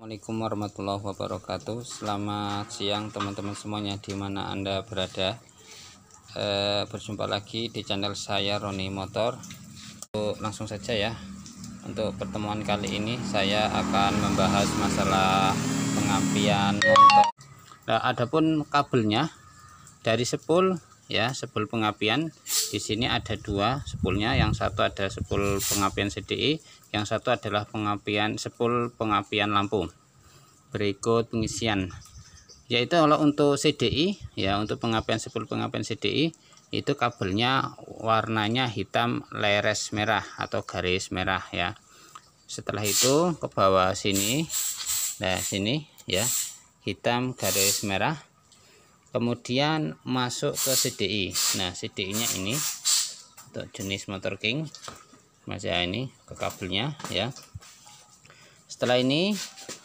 Assalamualaikum warahmatullahi wabarakatuh Selamat siang teman-teman semuanya di mana anda berada e, Berjumpa lagi di channel saya Roni Motor untuk, Langsung saja ya Untuk pertemuan kali ini saya akan membahas masalah pengapian motor nah, Adapun kabelnya dari sepul ya sepul pengapian di sini ada dua sepulnya yang satu ada sepul pengapian cdi yang satu adalah pengapian sepul pengapian lampu berikut pengisian yaitu kalau untuk CDI ya untuk pengapian sepul pengapian CDI itu kabelnya warnanya hitam leres merah atau garis merah ya setelah itu ke bawah sini nah sini ya hitam garis merah kemudian masuk ke CDI nah CDI nya ini untuk jenis motor King masih ya, ini ke kabelnya ya setelah ini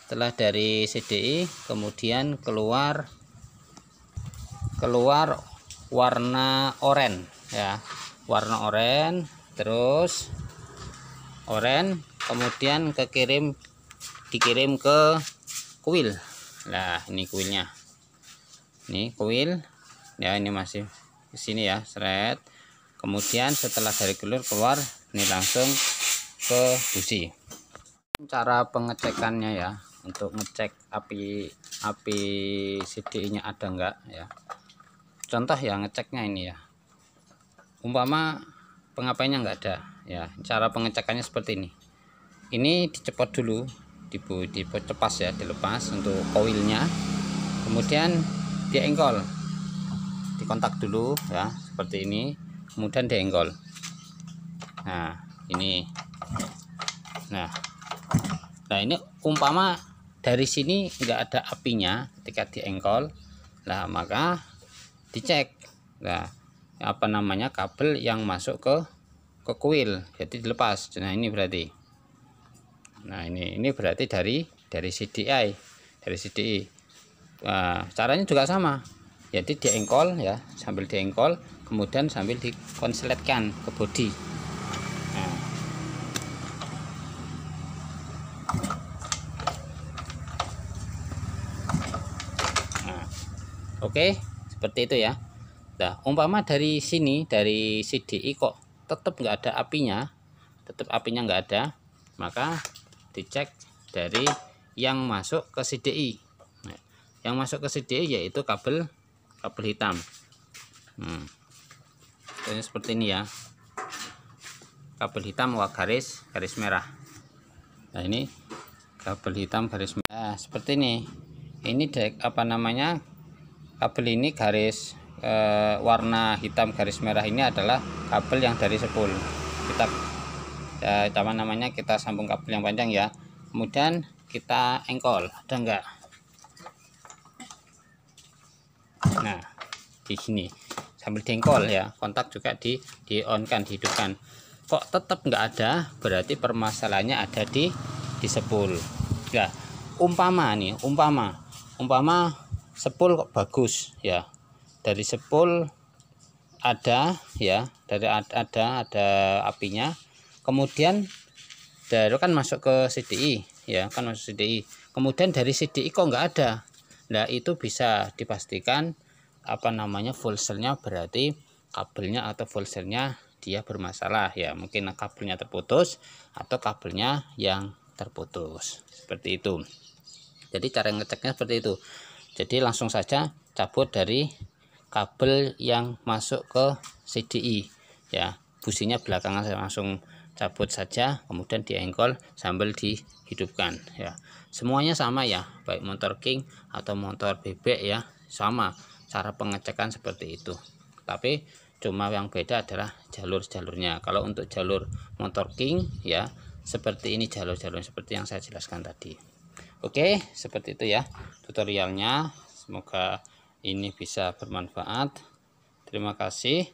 setelah dari CDI kemudian keluar keluar warna oranye ya warna oranye terus oranye kemudian kekirim dikirim ke kuil nah ini kuilnya ini kuil ya ini masih di sini ya seret kemudian setelah dari kulur keluar ini langsung ke busi cara pengecekannya ya untuk ngecek api api cd nya ada enggak ya contoh ya ngeceknya ini ya umpama pengapainya enggak ada ya cara pengecekannya seperti ini ini dicepot dulu dibu dicepas ya dilepas untuk koilnya kemudian diengkol dikontak dulu ya seperti ini kemudian engkol. nah ini nah nah ini umpama dari sini enggak ada apinya ketika engkol, lah maka dicek nah apa namanya kabel yang masuk ke ke kuil jadi dilepas nah ini berarti nah ini ini berarti dari dari CDI dari CDI Nah, caranya juga sama. Jadi diengkol ya, sambil diengkol, kemudian sambil dikonsletkan ke bodi. Oke, nah. okay, nah. Oke, seperti itu ya. Nah, umpama dari sini dari CDI kok tetap nggak ada apinya, tetap apinya nggak ada, maka dicek dari yang masuk ke CDI yang masuk ke CD yaitu kabel kabel hitam hmm. seperti ini ya kabel hitam wah garis garis merah nah ini kabel hitam garis merah nah, seperti ini ini dek, apa namanya kabel ini garis e, warna hitam garis merah ini adalah kabel yang dari sepul kita e, namanya kita sambung kabel yang panjang ya kemudian kita engkol ada enggak nah di sini sambil dengkol ya kontak juga di di on kan dihidupkan kok tetap nggak ada berarti permasalahannya ada di di sepul ya umpama nih umpama umpama sepul kok bagus ya dari sepul ada ya dari ada ada, ada apinya kemudian dari kan masuk ke CDI ya kan masuk CDI kemudian dari CDI kok nggak ada nah itu bisa dipastikan apa namanya full cellnya berarti kabelnya atau full cellnya dia bermasalah ya mungkin kabelnya terputus atau kabelnya yang terputus seperti itu jadi cara ngeceknya seperti itu jadi langsung saja cabut dari kabel yang masuk ke CDI ya businya belakangan saya langsung cabut saja kemudian diengkol sambil dihidupkan ya semuanya sama ya baik motor king atau motor bebek ya sama cara pengecekan seperti itu tapi cuma yang beda adalah jalur-jalurnya kalau untuk jalur motor king ya seperti ini jalur-jalur seperti yang saya jelaskan tadi oke seperti itu ya tutorialnya semoga ini bisa bermanfaat terima kasih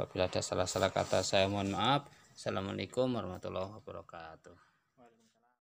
apabila ada salah-salah kata saya mohon maaf Assalamualaikum warahmatullahi wabarakatuh